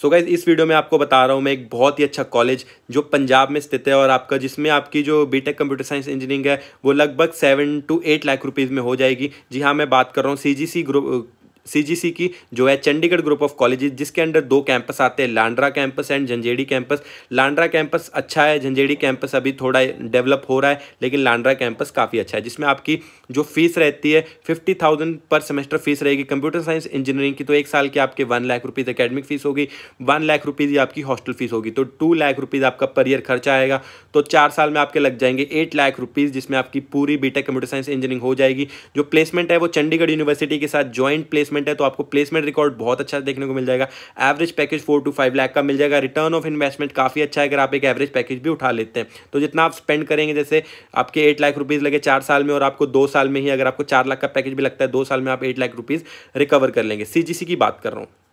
so guys इस video में आपको बता रहा हूँ मैं एक बहुत ही अच्छा कॉलेज जो पंजाब में स्थित है और आपका जिसमें आपकी जो बीटेक कंप्यूटर साइंस इंजीनियरिंग है वो लगभग seven to eight lakh rupees में हो जाएगी जी हाँ मैं बात कर रहा हूँ सी जी सी ग्रुप सीजीसी की जो है चंडीगढ़ ग्रुप ऑफ कॉलेजेस जिसके अंडर दो कैंपस आते हैं Landran campus and Jhanjeri campus Landran campus अच्छा है झंझेड़ी कैंपस अभी थोड़ा डेवलप हो रहा है लेकिन लांड्रा कैंपस काफ़ी अच्छा है जिसमें आपकी जो फीस रहती है fifty thousand per semester fees रहेगी कंप्यूटर साइंस इंजीनियरिंग की तो एक साल की आपके one lakh rupees academic fees होगी वन लाख रुपीज़ आपकी हॉस्टल फीस होगी तो टू लाख रुपीज़ आपका पर ईयर खर्चा आएगा तो चार साल में आपके लग जाएंगे एट लाख रुपीज़ जिसमें आपकी पूरी बीटेक कंप्यूटर साइंस इंजीनियरिंग हो जाएगी जो प्लेसमेंट है वो चंडीगढ़ यूनिवर्सिटी के साथ ज्वाइंट प्लेसमेंट इन्वेस्टमेंट है तो आपको प्लेसमेंट रिकॉर्ड बहुत अच्छा देखने को मिल जाएगा average package four to five lakh का मिल जाएगा रिटर्न ऑफ इन्वेस्टमेंट काफ़ी अच्छा है अगर आप एक एवरेज पैकेज भी उठा लेते हैं तो जितना आप स्पेंड करेंगे जैसे आपके एट लाख रुपीज़ लगे चार साल में और आपको दो साल में ही अगर आपको चार लाख का पैकेज भी लगता है दो साल में आप एट लाख रुपीज़ रिकवर कर लेंगे सी की बात कर रहा हूँ